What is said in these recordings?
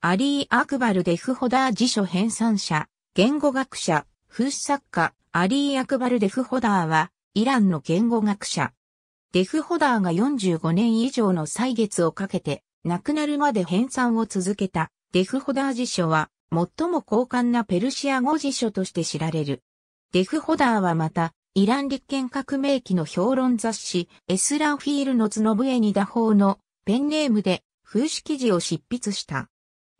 アリー・アクバル・デフホダー辞書編纂者、言語学者、風刺作家、アリー・アクバル・デフホダーは、イランの言語学者。デフホダーが45年以上の歳月をかけて、亡くなるまで編纂を続けた、デフホダー辞書は、最も高官なペルシア語辞書として知られる。デフホダーはまた、イラン立憲革命期の評論雑誌、エスラフィールのツノブエニダ法のペンネームで風刺記事を執筆した。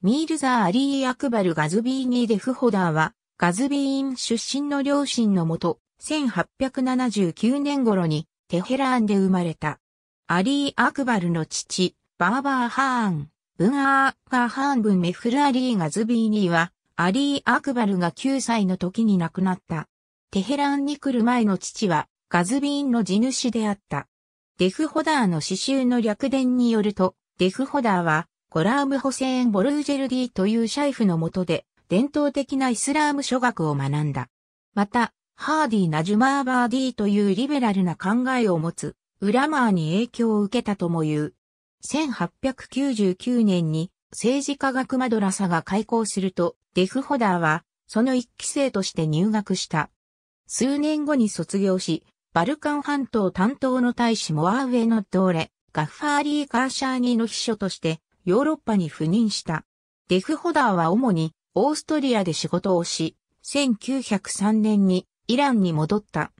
ミールザー・アリー・アクバル・ガズビーニー・デフホダーは、ガズビーン出身の両親のもと、1879年頃にテヘラーンで生まれた。アリー・アクバルの父、バーバー・ハーン、ブンアー・ガー・ハーン・ブン・メフル・アリー・ガズビーニーは、アリー・アクバルが9歳の時に亡くなった。テヘランに来る前の父は、ガズビーンの地主であった。デフホダーの詩集の略伝によると、デフホダーは、ゴラーム・ホセーン・ボルージェルディというシャイフの下で、伝統的なイスラーム諸学を学んだ。また、ハーディ・ナジュマーバーディというリベラルな考えを持つ、ウラマーに影響を受けたとも言う。1899年に政治科学マドラサが開校すると、デフホダーは、その一期生として入学した。数年後に卒業し、バルカン半島担当の大使モアウェノ・ドーレ、ガッファーリー・カーシャーニーの秘書として、ヨーロッパに赴任した。デフホダーは主にオーストリアで仕事をし、1903年にイランに戻った。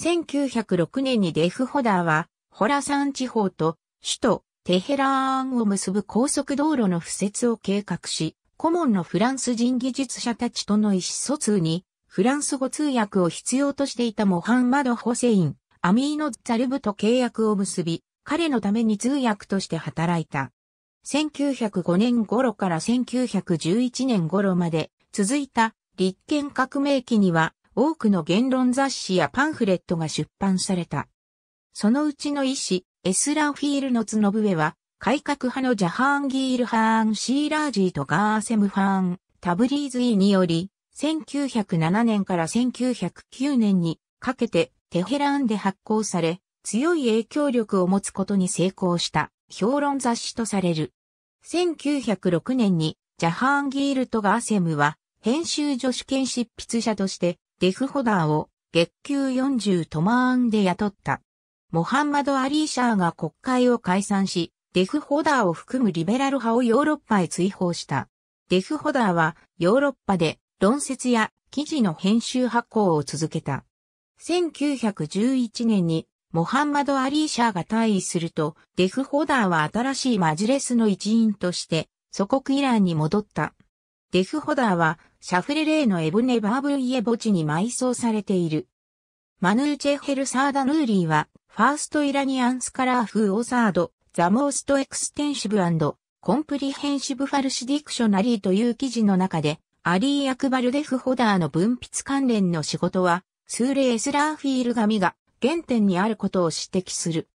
1906年にデフホダーはホラサン地方と首都テヘラーンを結ぶ高速道路の敷設を計画し、顧問のフランス人技術者たちとの意思疎通に、フランス語通訳を必要としていたモハンマド・ホセイン、アミーノ・ザルブと契約を結び、彼のために通訳として働いた。1905年頃から1911年頃まで続いた立憲革命期には多くの言論雑誌やパンフレットが出版された。そのうちの医師、エスラフィールのブエは、改革派のジャハーンギール・ハーン・シーラージーとガーセム・ファーン・タブリーズイにより、1907年から1909年にかけてテヘランで発行され、強い影響力を持つことに成功した。評論雑誌とされる。1906年にジャハーンギールトガーセムは編集助手兼執筆者としてデフホダーを月給40トマーンで雇った。モハンマド・アリーシャーが国会を解散し、デフホダーを含むリベラル派をヨーロッパへ追放した。デフホダーはヨーロッパで論説や記事の編集発行を続けた。1911年にモハンマド・アリーシャーが退位すると、デフ・ホダーは新しいマジレスの一員として、祖国イランに戻った。デフ・ホダーは、シャフレレーのエブネ・バーブイエ墓地に埋葬されている。マヌーチェ・ヘル・サーダ・ヌーリーは、ファースト・イラニアンスカラーフー・オサード、ザ・モースト・エクステンシブコンプリヘンシブ・ファルシディクショナリーという記事の中で、アリー・アクバル・デフ・ホダーの文筆関連の仕事は、スーレ・エスラーフィール紙が原点にあることを指摘する。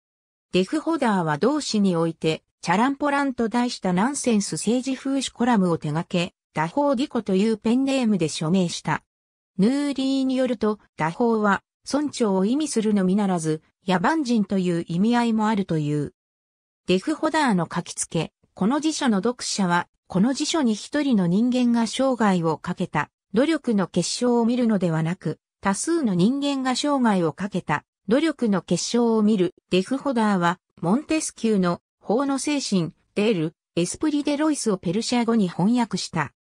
デフホダーは同誌において、チャランポランと題したナンセンス政治風刺コラムを手掛け、打法ディコというペンネームで署名した。ヌーリーによると、打法は、村長を意味するのみならず、野蛮人という意味合いもあるという。デフホダーの書きつけ、この辞書の読者は、この辞書に一人の人間が生涯をかけた、努力の結晶を見るのではなく、多数の人間が生涯をかけた、努力の結晶を見る、デフホダーは、モンテスキューの、法の精神、デール、エスプリデロイスをペルシャ語に翻訳した。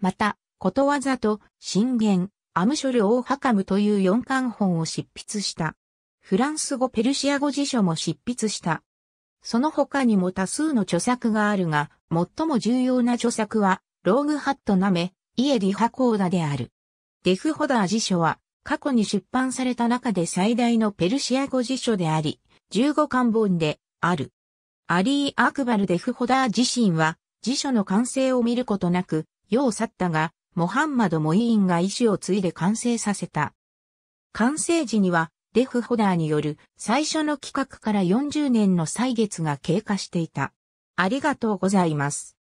また、ことわざと、神言、アムショル・オーハカムという四巻本を執筆した。フランス語ペルシア語辞書も執筆した。その他にも多数の著作があるが、最も重要な著作は、ローグハットナメ、イエリハコーダである。デフホダー辞書は、過去に出版された中で最大のペルシア語辞書であり、15巻本である。アリー・アクバルデフホダー自身は辞書の完成を見ることなく、世を去ったが、モハンマド・モイーンが意志を継いで完成させた。完成時には、デフホダーによる最初の企画から40年の歳月が経過していた。ありがとうございます。